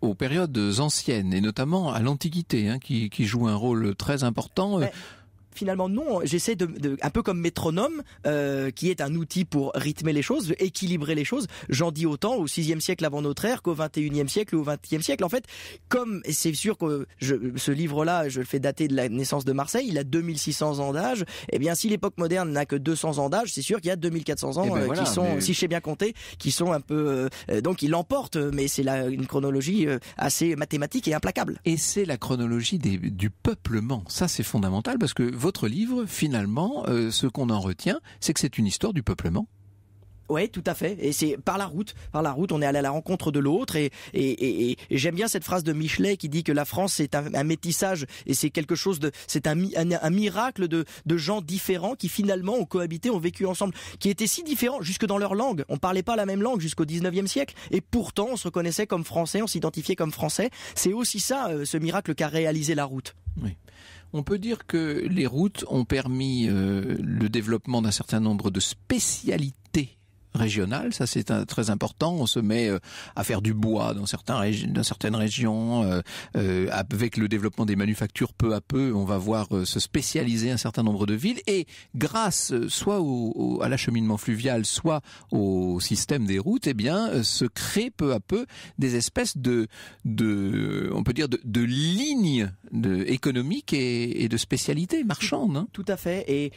B: aux périodes anciennes et notamment à l'Antiquité, hein, qui, joue un
C: rôle très important finalement non, j'essaie de, un peu comme métronome, euh, qui est un outil pour rythmer les choses, équilibrer les choses. J'en dis autant au 6e siècle avant notre ère qu'au 21e siècle ou au 20e siècle. En fait, comme c'est sûr que ce livre-là, je le fais dater de la naissance de Marseille, il a 2600 ans d'âge. Eh bien, si l'époque moderne n'a que 200 ans d'âge, c'est sûr qu'il y a 2400 ans eh ben euh, qui sont, si je sais bien compter, qui sont un peu. Euh, donc, il l'emporte, mais c'est là une chronologie assez mathématique et implacable. Et c'est la chronologie du
B: peuplement. Ça, c'est fondamental parce que votre livre, finalement, euh, ce qu'on en retient, c'est que c'est une histoire du peuplement.
C: Oui, tout à fait. Et c'est par la route. Par la route, on est allé à la rencontre de l'autre. Et, j'aime bien cette phrase de Michelet qui dit que la France, c'est un, métissage et c'est quelque chose de. C'est un, miracle de, gens différents qui finalement ont cohabité, ont vécu ensemble, qui étaient si différents jusque dans leur langue. On parlait pas la même langue jusqu'au 19e siècle. Et pourtant, on se reconnaissait comme français, on s'identifiait comme français. C'est aussi ça, euh, ce miracle qu'a réalisé la route. Oui.
B: On peut dire que les routes ont permis euh, le développement d'un certain nombre de spécialités régional, ça c'est très important. On se met euh, à faire du bois dans, certains dans certaines régions. Euh, euh, avec le développement des manufactures, peu à peu, on va voir se spécialiser un certain nombre de villes. Et grâce soit au, à l'acheminement fluvial, soit au système des routes, eh bien, se créent peu à peu des espèces de, de on peut dire, de, de lignes de, économiques
C: et, de spécialités marchandes. Hein. Tout à fait. Et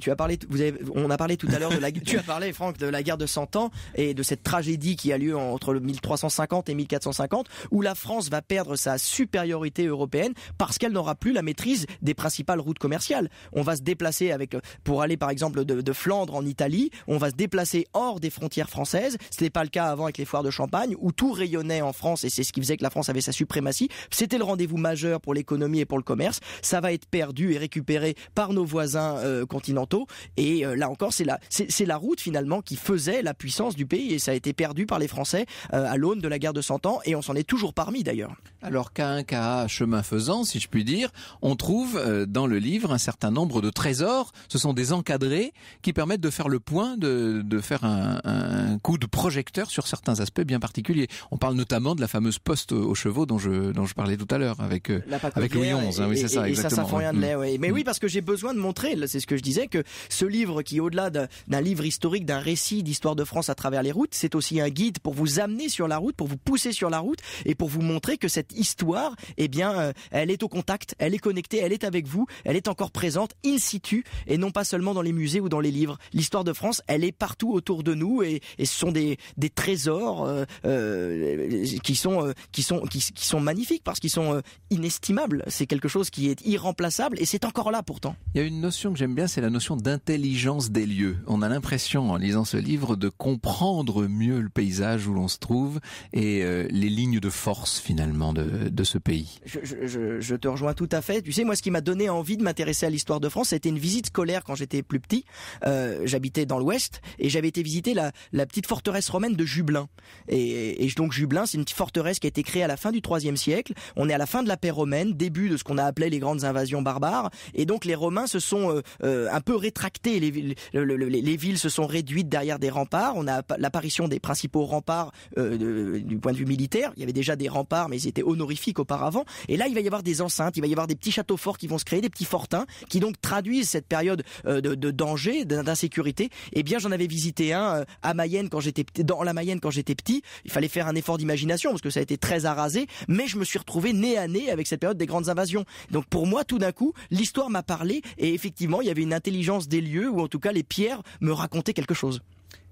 C: tu as parlé, vous avez, on a parlé tout à l'heure de la, (laughs) tu as parlé, Franck, de la guerre de 100 ans et de cette tragédie qui a lieu entre le 1350 et 1450, où la France va perdre sa supériorité européenne parce qu'elle n'aura plus la maîtrise des principales routes commerciales. On va se déplacer avec, pour aller par exemple de, Flandre en Italie, on va se déplacer hors des frontières françaises. Ce n'était pas le cas avant avec les foires de Champagne où tout rayonnait en France et c'est ce qui faisait que la France avait sa suprématie. C'était le rendez-vous majeur pour l'économie et pour le commerce. Ça va être perdu et récupéré par nos voisins euh, continentaux. Et euh, là encore, c'est la, c'est la route finalement qui faisait la puissance du pays et ça a été perdu par les Français euh, à l'aune de la guerre de Cent Ans et on s'en est toujours parmi d'ailleurs.
B: Alors qu'à un chemin faisant, si je puis dire, on trouve euh, dans le livre un certain nombre de trésors. Ce sont des encadrés qui permettent de faire le point, de, de faire un, coup de projecteur sur certains aspects bien particuliers. On parle notamment de la fameuse poste aux chevaux dont je, dont je parlais tout à l'heure avec, euh, avec Louis XI. Hein. oui, c'est ça, exactement. Mm. Mais oui, mm.
C: parce que j'ai besoin de montrer, c'est ce que je disais, que ce livre qui, au-delà d'un livre historique, d'un récit d'histoire, l'histoire de France à travers les routes, c'est aussi un guide pour vous amener sur la route, pour vous pousser sur la route et pour vous montrer que cette histoire, eh bien, euh, elle est au contact, elle est connectée, elle est avec vous, elle est encore présente in situ et non pas seulement dans les musées ou dans les livres. L'histoire de France, elle est partout autour de nous et, ce sont des, des trésors euh, euh, qui sont qui sont qui, sont magnifiques parce qu'ils sont inestimables. C'est quelque chose qui est irremplaçable et c'est encore là pourtant.
B: Il y a une notion que j'aime bien, c'est la notion d'intelligence des lieux. On a l'impression en lisant ce livre de comprendre mieux le paysage où l'on se trouve et euh, les lignes de force finalement de, ce pays.
C: Je, te rejoins tout à fait. Tu sais, moi, ce qui m'a donné envie de m'intéresser à l'histoire de France, c'était une visite scolaire quand j'étais plus petit. Euh, j'habitais dans l'Ouest et j'avais été visiter la, petite forteresse romaine de Jublin. Et, donc Jublin, c'est une petite forteresse qui a été créée à la fin du IIIe siècle. On est à la fin de la paix romaine, début de ce qu'on a appelé les grandes invasions barbares. Et donc les Romains se sont euh, un peu rétractés. Les, les villes se sont réduites derrière des remparts. On a l'apparition des principaux remparts euh, du point de vue militaire. Il y avait déjà des remparts, mais ils étaient honorifiques auparavant. Et là, il va y avoir des enceintes, il va y avoir des petits châteaux forts qui vont se créer, des petits fortins, qui donc traduisent cette période euh, de, danger, d'insécurité. Eh bien, j'en avais visité un euh, à Mayenne quand j'étais dans la Mayenne quand j'étais petit. Il fallait faire un effort d'imagination parce que ça a été très arasé, mais je me suis retrouvé nez à nez avec cette période des grandes invasions. Donc pour moi, tout d'un coup, l'histoire m'a parlé et effectivement, il y avait une intelligence des lieux où en tout cas les pierres me racontaient quelque chose.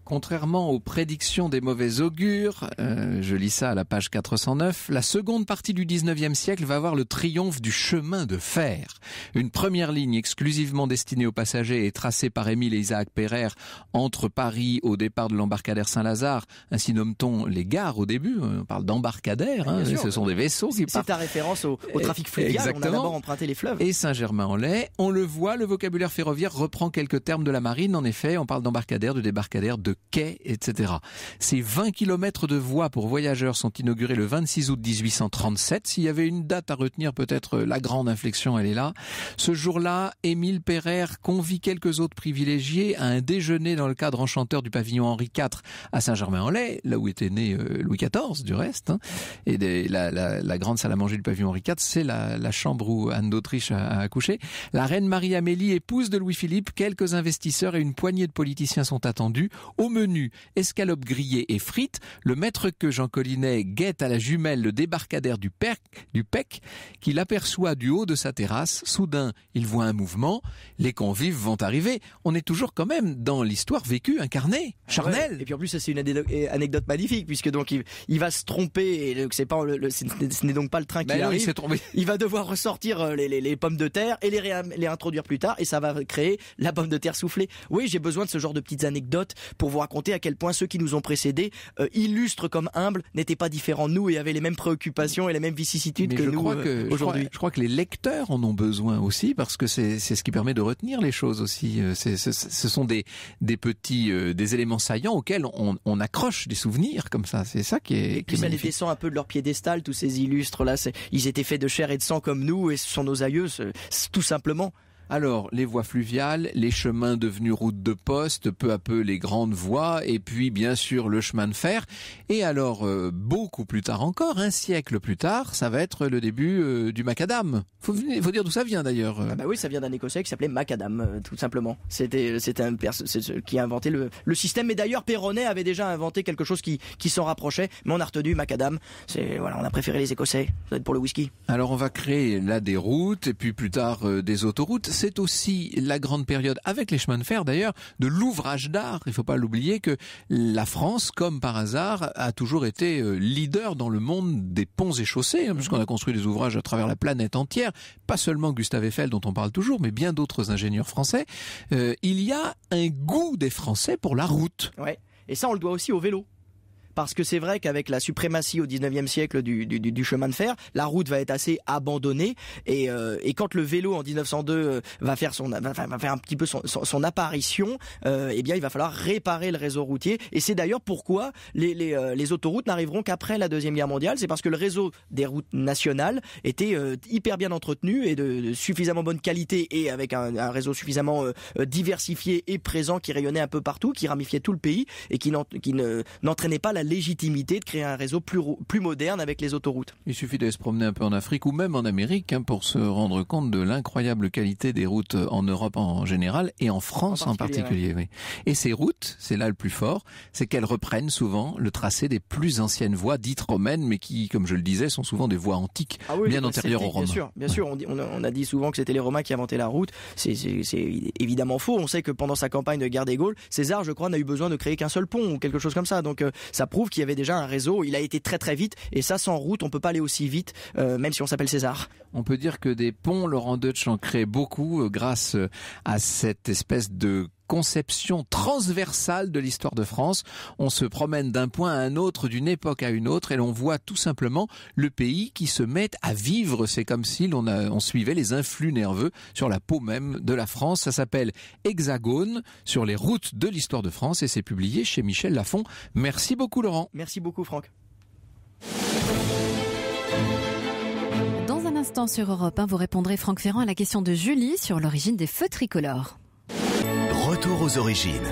B: Contrairement aux prédictions des mauvais augures, euh, je lis ça à la page 409, la seconde partie du 19e siècle va voir le triomphe du chemin de fer. Une première ligne exclusivement destinée aux passagers est tracée par Émile et Isaac Perrer entre Paris au départ de l'embarcadère Saint-Lazare, ainsi nomme-t-on les gares au début, euh, on parle d'embarcadère, hein, ce sont des vaisseaux qui C'est ta référence au, trafic fluvial, Exactement. on a d'abord
C: emprunté les fleuves.
B: Et Saint-Germain-en-Laye, on le voit, le vocabulaire ferroviaire reprend quelques termes de la marine, en effet, on parle d'embarcadère, de débarcadère, de quais, etc. Ces 20 km de voies pour voyageurs sont inaugurés le 26 août 1837. S'il y avait une date à retenir, peut-être euh, la grande inflexion, elle est là. Ce jour-là, Émile Perrer convie quelques autres privilégiés à un déjeuner dans le cadre enchanteur du pavillon Henri IV à Saint-Germain-en-Laye, là où était né euh, Louis XIV, du reste. Hein. Et la, grande salle à manger du pavillon Henri IV, c'est la, chambre où Anne d'Autriche a, a accouché. La reine Marie-Amélie, épouse de Louis-Philippe, quelques investisseurs et une poignée de politiciens sont attendus. Au menu, escalope grillée et frites, le maître que Jean Collinet guette à la jumelle le débarcadère du, perc, du PEC, qu'il aperçoit du haut de sa terrasse. Soudain, il voit un mouvement, les convives vont arriver. On est toujours quand même dans l'histoire
C: vécue, incarnée, ah Charnel Et puis en plus, c'est une euh, anecdote magnifique, puisque donc il, va se tromper, et c'est pas le, ce n'est donc pas le train ben qui arrive. il, il, va devoir ressortir euh, les, pommes de terre et les, les introduire plus tard, et ça va créer la pomme de terre soufflée. Oui, j'ai besoin de ce genre de petites anecdotes pour vous raconter à quel point ceux qui nous ont précédés, euh, illustres comme humbles, n'étaient pas différents de nous et avaient les mêmes préoccupations et les mêmes vicissitudes que nous euh, aujourd'hui.
B: Je, crois que les lecteurs en ont besoin aussi parce que c'est ce qui permet de retenir les choses aussi. Euh, ce sont des, des petits, des éléments saillants auxquels on, accroche des souvenirs comme ça. C'est ça qui est. Et ça les
C: un peu de leur piédestal, tous ces illustres là. Ils étaient faits de chair et de sang comme nous et ce sont nos aïeux, tout simplement. Alors, les voies fluviales, les chemins devenus routes de poste, peu à
B: peu les grandes voies, et puis bien sûr le chemin de fer. Et alors, euh, beaucoup plus tard encore, un siècle plus tard, ça va être le début euh, du macadam.
C: Il faut dire d'où ça vient d'ailleurs. Ah bah oui, ça vient d'un Écossais qui s'appelait macadam, euh, tout simplement. C'était un ce qui a inventé le, système. et d'ailleurs, Perronnet avait déjà inventé quelque chose qui, s'en rapprochait, mais on a retenu macadam. C'est voilà, on a préféré les Écossais.
B: pour le whisky. Alors, on va créer là des routes, et puis plus tard des autoroutes c'est aussi la grande période, avec les chemins de fer d'ailleurs, de l'ouvrage d'art. Il ne faut pas l'oublier que la France, comme par hasard, a toujours été euh, leader dans le monde des ponts et chaussées, hein, puisqu'on a construit des ouvrages à travers la planète entière, pas seulement Gustave Eiffel dont on parle toujours, mais bien d'autres ingénieurs français. Euh, il y a un goût des Français
C: pour la route. Ouais. Et ça, on le doit aussi au vélo parce que c'est vrai qu'avec la suprématie au 19e siècle du, du, du, chemin de fer, la route va être assez abandonnée et, euh, et quand le vélo en 1902 euh, va faire son va, faire un petit peu son, son, apparition, euh, eh bien il va falloir réparer le réseau routier et c'est d'ailleurs pourquoi les, les, les autoroutes n'arriveront qu'après la deuxième guerre mondiale, c'est parce que le réseau des routes nationales était hyper bien entretenu et de, suffisamment bonne qualité et avec un, un réseau suffisamment diversifié et présent qui rayonnait un peu partout, qui ramifiait tout le pays et qui n'entraînait pas la légitimité de créer un réseau plus, plus moderne avec les autoroutes.
B: Il suffit d'aller se promener un peu en Afrique ou même en Amérique hein, pour se rendre compte de l'incroyable qualité des routes en Europe en général et en France en particulier. Et ces routes, c'est là le plus fort, c'est qu'elles reprennent souvent le tracé des plus anciennes voies dites romaines, mais qui, comme je le disais, sont souvent des voies antiques, ah bien antérieures aux Romains. Bien sûr,
C: bien sûr. On, a, dit souvent que c'était les Romains qui inventaient la route. C'est évidemment faux. On sait que pendant sa campagne de guerre des Gaules, César, je crois, n'a eu besoin de créer qu'un seul pont ou quelque chose comme ça. Donc euh, ça ça prouve qu'il y avait déjà un réseau. Il a été très très vite et ça sans route on peut pas aller aussi vite, euh, même si on s'appelle César. On peut dire que des ponts, Laurent Deutsch
B: en crée beaucoup euh, grâce euh, à cette espèce de conception transversale de l'histoire de France. On se promène d'un point à un autre, d'une époque à une autre, et l'on voit tout simplement le pays qui se met à vivre. C'est comme si l'on on suivait les influx nerveux sur la peau même de la France. Ça s'appelle Hexagone sur les routes de l'histoire de France et c'est publié chez Michel Lafon. Merci beaucoup Laurent. Merci beaucoup Franck.
A: Dans un instant sur Europe vous répondrez Franck Ferrand à la question de Julie sur l'origine des feux tricolores retour aux origines.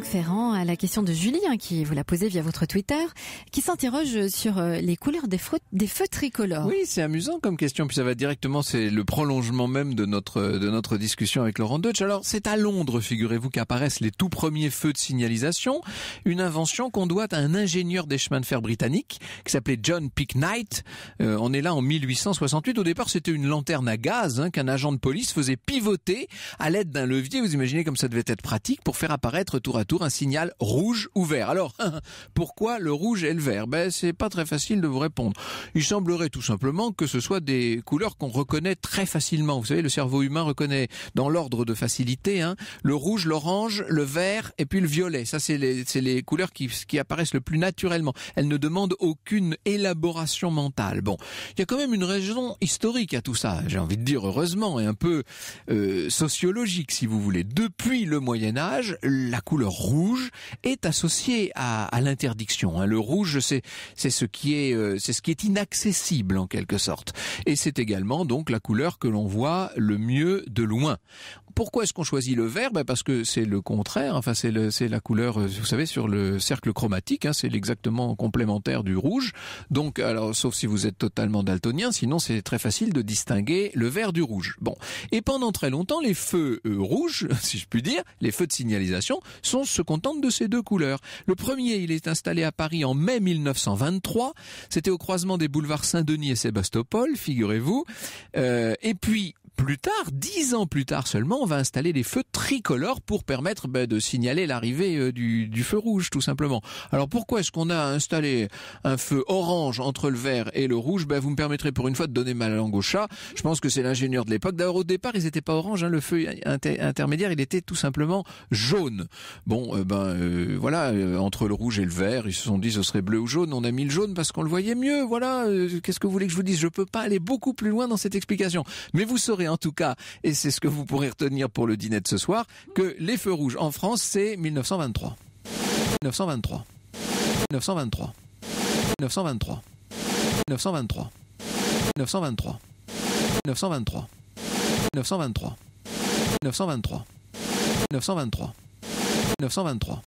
A: Ferrand à la question de Julie, hein, qui vous l'a posée via votre Twitter, qui s'interroge sur euh, les couleurs des, des, feux tricolores. Oui,
B: c'est amusant comme question, puis ça va directement, c'est le prolongement même de notre, de notre discussion avec Laurent Deutsch. Alors, c'est à Londres, figurez-vous, qu'apparaissent les tout premiers feux de signalisation, une invention qu'on doit à un ingénieur des chemins de fer britanniques, qui s'appelait John Picknight. Euh, on est là en 1868. Au départ, c'était une lanterne à gaz hein, qu'un agent de police faisait pivoter à l'aide d'un levier. Vous imaginez comme ça devait être pratique pour faire apparaître tout à tour un signal rouge ou vert. Alors, (laughs) pourquoi le rouge et le vert Ben, c'est pas très facile de vous répondre. Il semblerait tout simplement que ce soit des couleurs qu'on reconnaît très facilement. Vous savez, le cerveau humain reconnaît dans l'ordre de facilité hein, le rouge, l'orange, le vert et puis le violet. Ça, c'est les, les, couleurs qui, apparaissent le plus naturellement. Elles ne demandent aucune élaboration mentale. Bon, il y a quand même une raison historique à tout ça. J'ai envie de dire heureusement et un peu euh, sociologique, si vous voulez. Depuis le Moyen Âge, la couleur le rouge est associé à, à l'interdiction. Hein. Le rouge, c'est c'est ce qui est euh, c'est ce qui est inaccessible en quelque sorte, et c'est également donc la couleur que l'on voit le mieux de loin pourquoi est-ce qu'on choisit le vert ben, Parce que c'est le contraire, enfin c'est la couleur, euh, vous savez, sur le cercle chromatique, hein, c'est l'exactement complémentaire du rouge. Donc, alors, sauf si vous êtes totalement daltonien, sinon c'est très facile de distinguer le vert du rouge. Bon, et pendant très longtemps, les feux euh, rouges, (laughs) si je puis dire, les feux de signalisation, sont se contentent de ces deux couleurs. Le premier, il est installé à Paris en mai 1923, c'était au croisement des boulevards Saint-Denis et Sébastopol, figurez-vous. Euh, et puis, plus tard, dix ans plus tard seulement, on va installer des feux tricolores pour permettre bah, de signaler l'arrivée euh, du, feu rouge, tout simplement. Alors pourquoi est-ce qu'on a installé un feu orange entre le vert et le rouge bah, Vous me permettrez pour une fois de donner ma langue au chat. Je pense que c'est l'ingénieur de l'époque. D'ailleurs, au départ, ils n'étaient pas orange. Hein. le feu intermédiaire, il était tout simplement jaune. Bon, euh, ben euh, voilà, entre le rouge et le vert, ils se sont dit ce serait bleu ou jaune. On a mis le jaune parce qu'on le voyait mieux. Voilà, qu'est-ce que vous voulez que je vous dise Je peux pas aller beaucoup plus loin dans cette explication. Mais vous saurez en tout cas, et c'est ce que vous pourrez retenir pour le dîner de ce soir, que les feux rouges en France, c'est 1923. 1923. 1923. 1923. 923. 923. 923. 923. 923. 923. 923.